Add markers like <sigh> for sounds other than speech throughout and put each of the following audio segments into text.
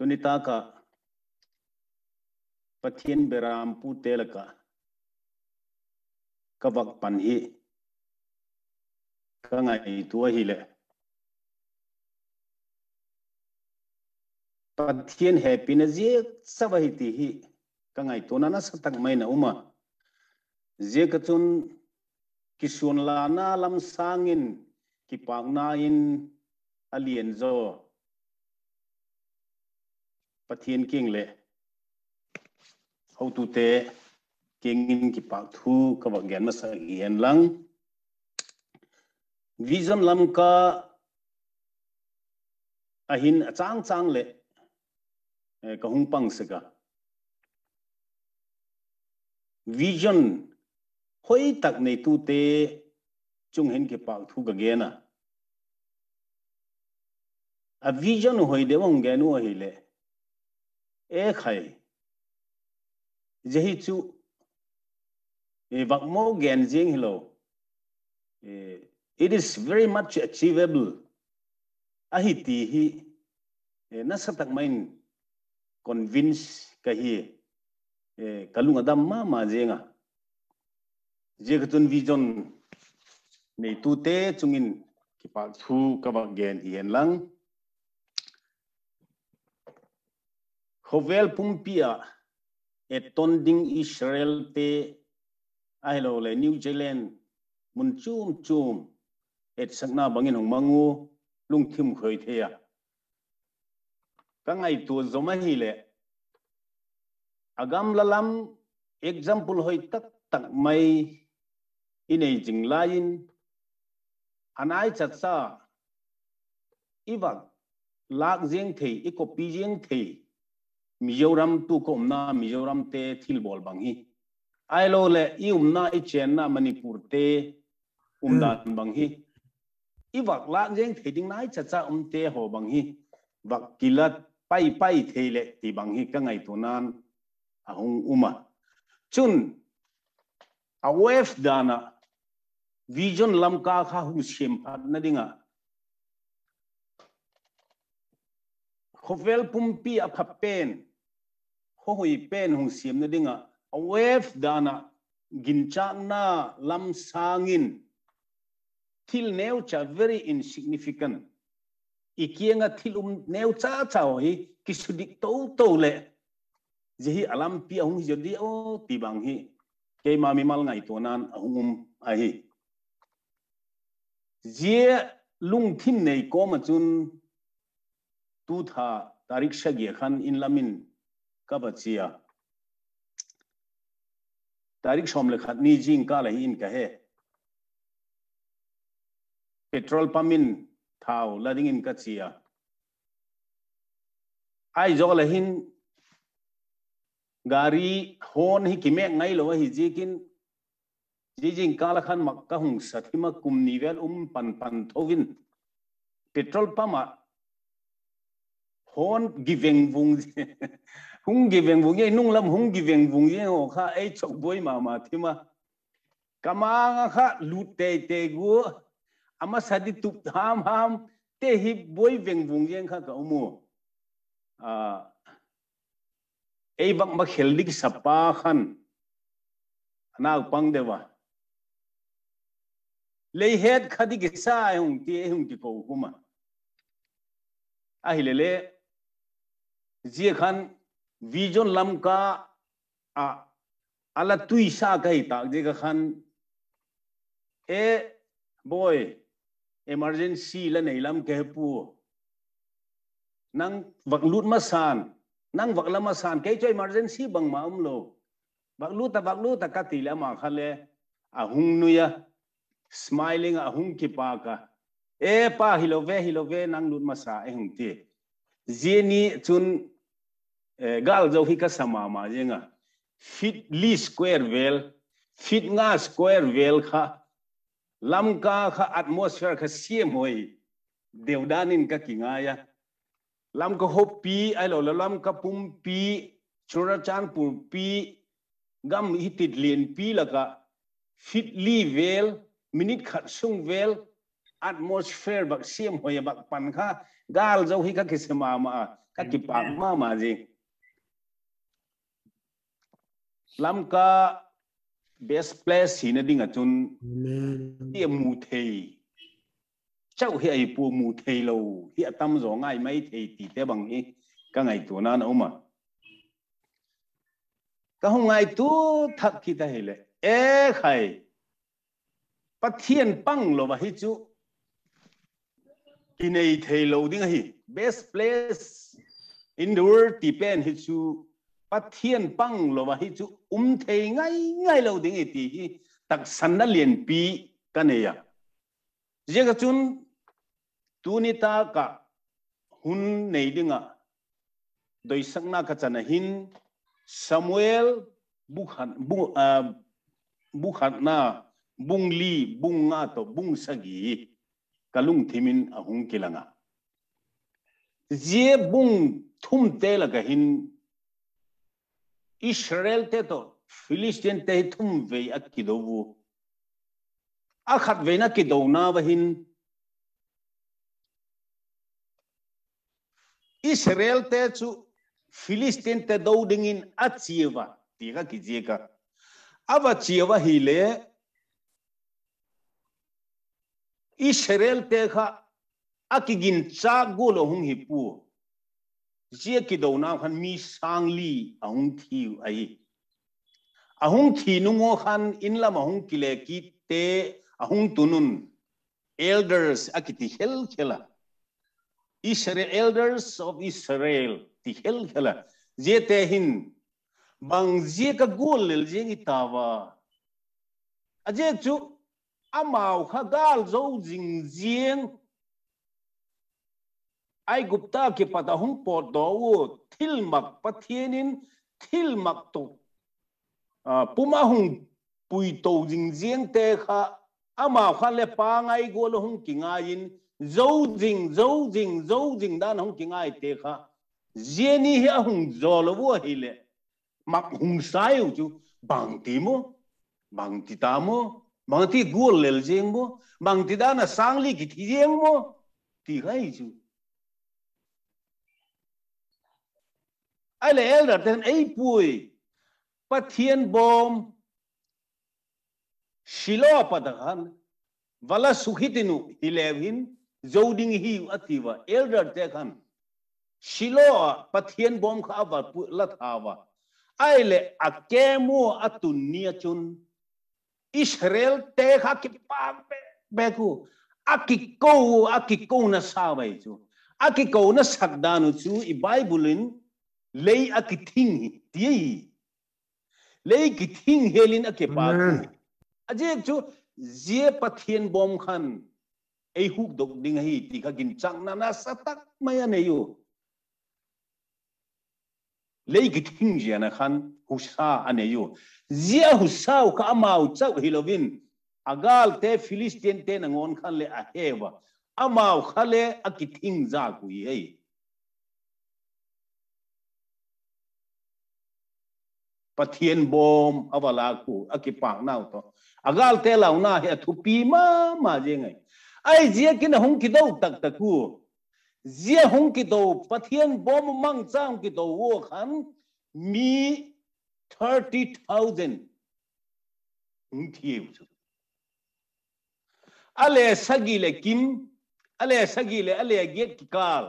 tunita ka pathian beram pu telaka kavak pan hi ka ngai tua hi le pathian happiness ye savahiti hi ka ngai tona na satak mai na uma je ka chun kisun la na lam sangin ki pak na in alien zo pathian king le ho tu te king in ki pak thu ka wa gen ma sa gen lang vision lam ka ahin achang chang le eh, ka hung pang se ka vision hoi tak nei tu te chung hen ki pak thu ka gen a a vision hoi de wong gen u hi le ek hai jehi chu e vakmo gen jing hilo it is very much achievable ahiti hi na satak main convince ka hi kalung adam ma ma jenga jekatun vision nei tu te chungin ki pa thu ka ba gen hi en lang khovel pungpia et tonding israel te ai lo le new zealand mun chum chum et sakna bangin hong mangu lung thim khoi thea ka à. ngai tu zoma hi le agam à lalam example hoi tak tak mai inei jing lain anai chatsa iwak lak jeng thei ikopi jeng thei mizoram tu ko umna mizoram te thil bol bang hi ai lo le i umna i chen na manipur te umdan bang hi i vak la jeng ding nai cha cha um te ho bang hi vak kilat pai pai the le ti bang hi ka ngai tu nan a hung uma chun a wef dana vision lam ka kha hu shem phat na dinga khovel pumpi a pen ho hui pen hung siam na dinga a wave dana gincha na lam sangin thil neu cha very insignificant ikianga thil um neu cha cha hi kisudik to to le jehi alam pi ahung jodi o oh, bang hi ke ma mi mal ngai tonan ahungum ahi jia lung thin nei ko ma chun tu tha tarik sha gi khan in lamin कब अच्छी तारीख सोम लेखा निजी इनका लही इनका है petrol pump in था लदिंग इनका चिया आई जो लहीन गाड़ी होन ही किमे नहीं लो ही जी किन जी जी इनका लखन मक्का हूं सतीम कुम निवेल उम पन पन थोविन पेट्रोल पंप होन गिवेंग वुंग <laughs> hùng kỳ veng vùng yên nung lam hung gi veng vung ye ho oh, kha ai chok boi ma mà thi mà kama nga kha lu te te gu ama đi tup ham ham te hi vùng yên vung ye kha à ấy a ei bak ma khel dik sapa khan na pang dewa lấy hết khá đi cái sai hùng ti hùng ti cầu mà à hì lê lệ dìa khăn vision lam ka a ala tui sa kai ta je ka khan e boy emergency la nei lam ke pu nang vak lut ma san nang vak lama san ke cho emergency bang ma um lo vak lut ta vak lut ta ka ti la ma khale a hung nu ya smiling a hung ki pa ka e pa hilove hilove nang lut ma sa e hung ti jeni chun Eh, gal zo hi ka sama ma jenga fit li square vel fit nga square vel kha lam ka kha atmosphere kha siem hoi deu danin ka kinga ya lam ka hop pi ai lo lam ka pum pi chura chan pur pi gam hi tit lien pi la fit li vel minute khat sung vel atmosphere bak siem hoi bak pan kha gal zo hi ka kisma ma ka ki mm. pak ma ma jing lam ka best place hina dinga chun ti mu thei chau hi ai pu mu thei lo hi atam zo ngai mai thei ti te bang hi ka ngai tu na no ma ka hu ngai tu thak ki ta hele e khai pathian pang lo ba hi chu ki nei thei lo dinga hi best place in the world ti pen hi chu bắt thiên băng lo mà hi chú um thế ngay ngay lâu đến ngày e thì hi tắc sẵn đã liền pi cái này à giờ cái chun tu ni ta cả hun này đi ngà đối sáng na cái chân hin Samuel bukhan bu à bukhan na bung li bung nga to bung sagi kalung thimin ahung kilanga je bung thum te la hin Israel teto Philistine te thum ve akido akidovu akhat ve na kido na bahin Israel te chu Philistine te do dingin achiwa tiga kijeka aba chiwa hile Israel te kha akigin cha golo hung hipu chỉ kỳ đầu nào khăn mi sang li ahung thiu ai ahung thi nungo khan in lam ahung kile ki te hùng tunun elders à akiti hel khela Israel elders of Israel ti hel khela je te hin bang je ka gol lel je ngi tawa aje chu amao kha gal zo jing jieng ai gupta ki pata hung po do wo thil mak pathienin thil mak to à, puma hùng pui to jing jeng te kha mà kha le pa ngai go lo hùng kinh ai in zo jing zo jing zo jing dan hung ki ngai te kha jeni hi hung zo lo wo hi le mak hùng sai u chu bang ti mo bang ti ta mo bang ti gol lel jeng mo bang ti là sang li ki thi jeng mo ti gai chu ai le el rat den ei pui pathian bom shilo padahan wala sukhitinu hilevin zoding hi athiwa el rat te khan shilo pathian bom kha ba la thawa ai le akemu atunia chun israel te kha ki pa pe be ku akiko akiko na sa bai chu akiko na sakdanu chu i bible in lay a kiting ti lay kiting helin a kepa aje chu zie pathien bom khan ei huk dok ding hi ti kha gin chang na na satak maya ne yo lay kiting je na khan husa ane yo zia husa ka amau chau hilovin agal te filistin te nangon khan le a hewa amau khale a kiting za kui hei pathian bom awala ku akipang na to agal tela una he thupi ma ma je ngai ai je kin hung ki do tak tak ku je hung ki do pathian bom mang chang ki do wo khan mi 30000 ung thi u ale sagi le kim ale sagi le ale ge ki kal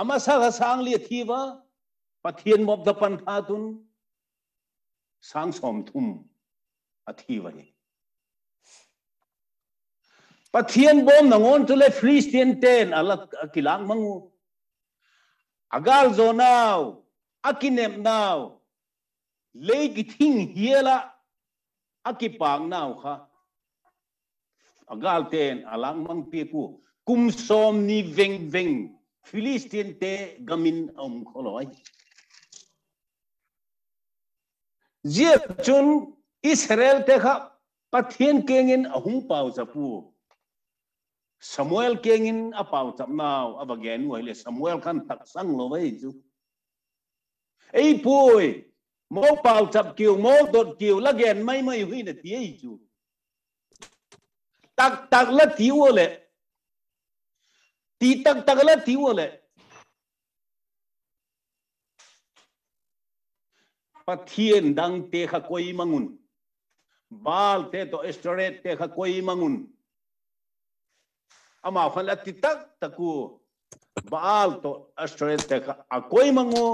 ama sa sang li thi wa pathian mob da pan tha tun санцомтум ативани. Патиен бом на он туле флистиен тен, алла килаң маңу. Агал зо нау, акинем нау, лей китин хиела, аки паң нау ха. Агал тен, алаң маң пеку, кум сом ни вен вен, флистиен те гамин ом колой. Diệp chun Israel te kha pathian kengin ahung pau chapu Samuel kengin a pau chap nau avagen wai le Samuel kan tak sang lo wei chú ấy pui mo pau chap kiều mo đột kiều là gian mai hui na ti ei chú tak tak là ti rồi, le ti là tak rồi pathian dang te kha koi mangun bal te to storage te kha koi mangun ama phala ti tak taku baal to storage te kha a koi mangu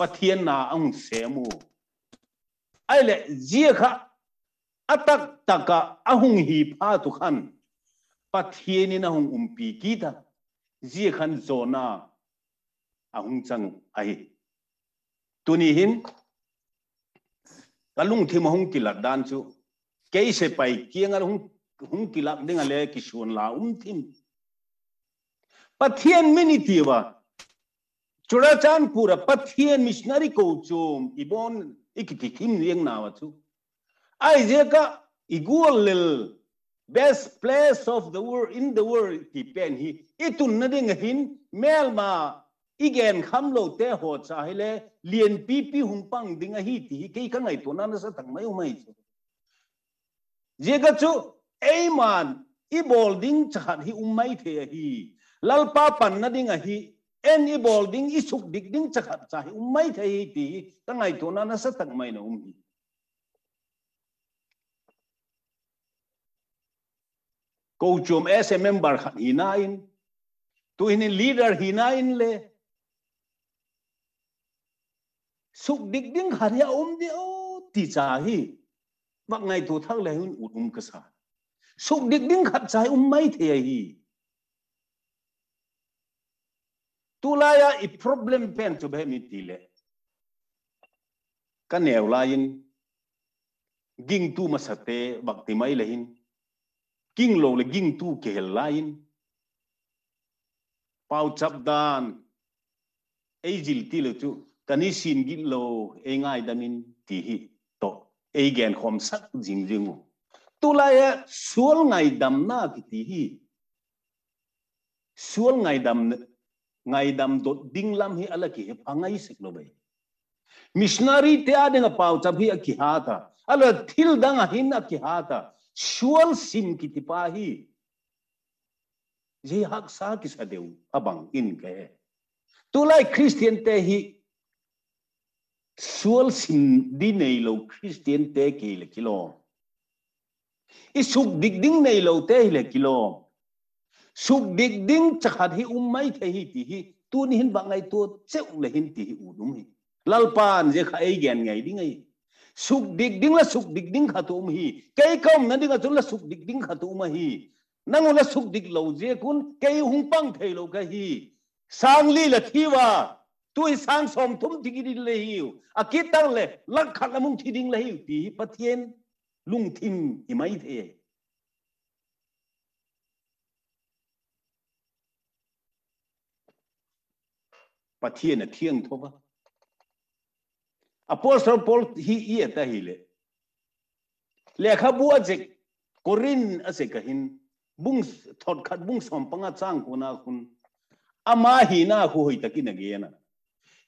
pathian na ang semu aile ji kha atak taka ahung hi pha tu khan pathian na hung umpi ki ta ji khan zona ahung chang ai tuni hin kalung thi mahung kilat dan chu ke se pai kiangar hung hung kilap denga le ki shon la um thim pathian mini tiwa churachan pura pathian missionary ko chum ibon ikiti kim yeng nawa chu ai je ka igual lil best place of the world in the world ti pen hi itun nading hin mel ma igen kham lo te ho cha hele lien pi pi hung pang ding a hi ti ke ka ngai to na na sa thang mai mai chu je ga chu ei man i bol ding chan hi um mai the hi lal pa pan na ding a hi en i bol ding i suk dik ding chakhat cha hi um mai the hi ti ka ngai to na na sa thang mai na um hi coachum as a member hinain to in leader hinain le suk dik ding haria om de o ti cha hi mak ngai tu thak le hun ut um ka sa suk dik ding khat chai um mai the hi tu la ya i problem pen to be mi ti le ka neu la yin ging tu ma sa te bak ti mai le hin king lo le ging tu ke hel la yin pau chap dan ai jil ti le tu tani sin gi lo e ngai danin ti hi to e gen khom sak jing jingu tula ya suol ngai dam na ki ti hi suol ngai dam ngai dam do ding lam hi ala ki pangai sik lo bai missionary te ade nga pau chabi ki ha ta ala thil dang hin ki ha ta suol sim ki ti pa hi je hak sa ki sa deu abang in ke tulai christian te hi sual sin di nei lo christian te ki le kilo i suk dik ding nei lo te le kilo suk dik ding chakhat hi ummai the hi ti hi tu ni hin bangai tu cheu le hin ti hi u dum hi lalpan je kha ei gen ngai ding ai suk dik ding la suk dik ding kha tum hi kai kom na ding chul la suk dik ding kha tum hi nang la suk dik lo je kun kai hung pang thei lo ka hi sang li la thiwa ตัวสังสมทุ่มที่กินเลยหิวอากิตังเลยลักขัดละมุงที่ดิ่งเลยหิวตีปะเทียนลุงทิงหิไม่เทปะเทียนเที่ยงทบอพอสตรพอลฮีเอียตาฮิเลเลขาบัวจิกกรินอเสกหินบุ้งถอดขัดบุ้งสมปังอาจ้างคนอาคุณอามาฮีน่าคุยตะกินเกียนะ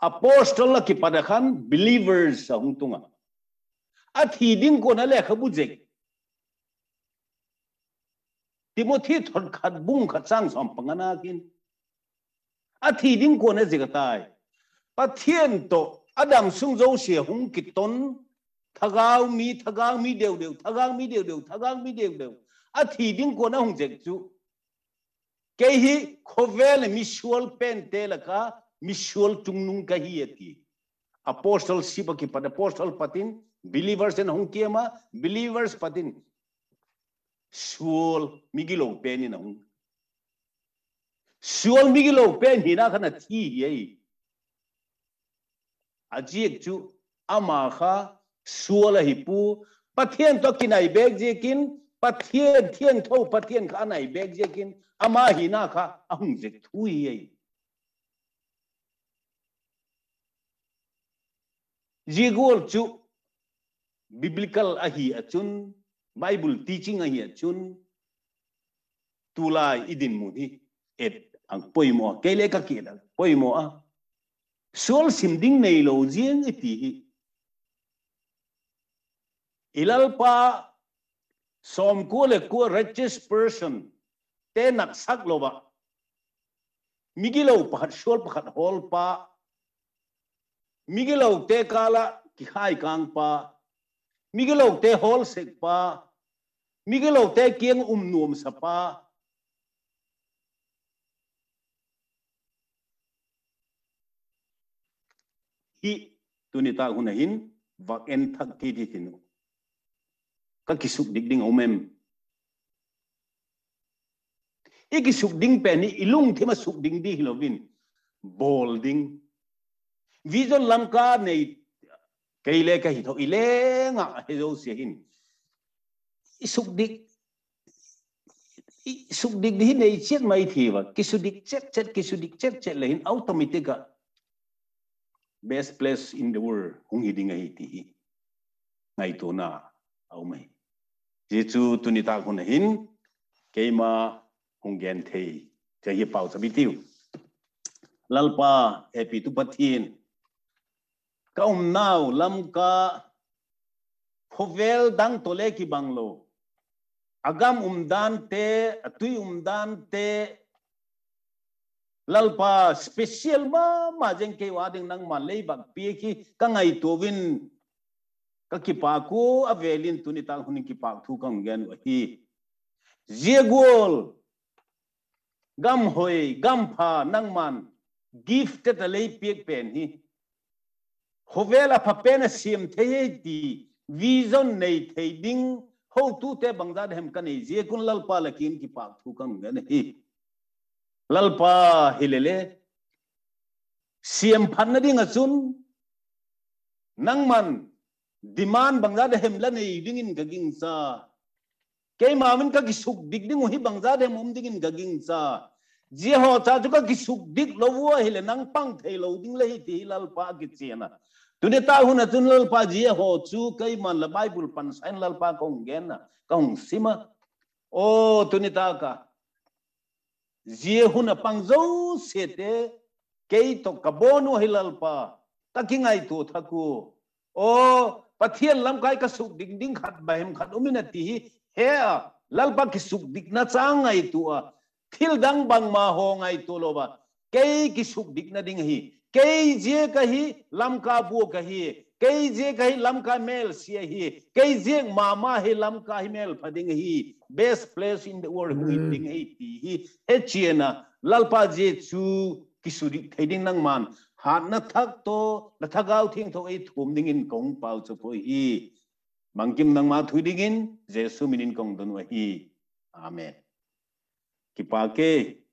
apostle ki pada khan believers hung tunga a thiding ko na le khabu je timothy thon khat bung kha chang som pangana kin a thiding ko na jiga tai pa thien to adam sung zo she hung ki ton thagau mi thagau mi deu deu thagau mi deu deu thagau mi deu deu a thiding ko na hung je chu kehi khovel mi shol pen te la ka misiol tungnung kahi eti. Apostle siba ki pat apostle patin believers en hung kiema believers patin suol migilong peni na hung. Suol migilong peni na kana thi yei. Ajiek chu ama kha suol hipu pathian to kinai beg jekin pathian thian tho pathian kha nai beg jekin ama hina kha ahung jek thui yei. jigol chu biblical ahi achun bible teaching ahi achun tulai idin mun hi et ang poimo kele ka kila poimo a sol simding nei lo jiang eti hi ilalpa som ko le ko righteous person te nak sak lo ba migilo pa sol pa hol pa mi gi lo te kala ki khai kang pa mi gi lo te hol sek pa mi gi lo te kieng um nuam sa pa hi tuni ta hun hin vak en thak ti ti tinu ka ki suk dik ding omem i ki suk ding pe ni ilung thima suk ding di hilovin bolding ví dụ làm vision lam ka nei keile ka hi tho ile nga hezo se hin isuk dik isuk dik hi nei chet mai thi wa kisu dik chet chet kisu dik chet chet le hin automatic best place in the world hung ngay ding ngay ti ngai to na au mai je chu tunita kun hin keima hung gen thei te hi sao sabi tiêu, lalpa epi tu pathin kaum nau lam ka khovel dang tole ki banglo agam umdan te atui umdan te lalpa special ma ma jeng ke wading nang ma lei bak pi ki kangai tovin ka ki pa ko avelin tuni tal huni ki pa thu kam gen hi zegol gam hoi gam pha nang man gift te lei pek pen hi là hovela phapena siam thei ti vision này thấy ding ho tu te bangza hem kan ei je con lalpa là lakin ki pak thu kan nge nei lalpa lê hilele siam phan na ding achun năng man demand bangza de hem la nei ding in gaging sa mà mình cái ki suk dik ding hi bangza de mum ding in gaging sa je ho cha chu ka ki suk dik lo wo lê năng pang thấy lâu ding le hi ti lalpa ki chena Tunde ta huna tun lal pa ho chu kai ma la bible pan sain lal pa kong gena kong sima o tunde ta ka jia huna pang zo se te kei to kabonu hilal pa takingai tu taku. o pathian lam kai ka suk ding ding khat bahem khat umina ti he lal pa ki suk dik na ngai tu a Til dang bang ma ho ngai tu loba kai ki suk dik na ding hi कई जे कही लमका बो कही कई जे कही लमका मेल सिया ही कई जे मामा ही लमका ही मेल फदिंग ही best place in the world हुइटिंग ही ही हे चेना ललपा जे छु किसुरी थेदिंग नंग मान हा न थक तो न थगाउ थिंग थो ए थुम दिंग इन कोंग पाउ छ पो ही मंकिम नंग मा थुइदिंग इन जेसु मिनिन कोंग दन वही आमेन किपाके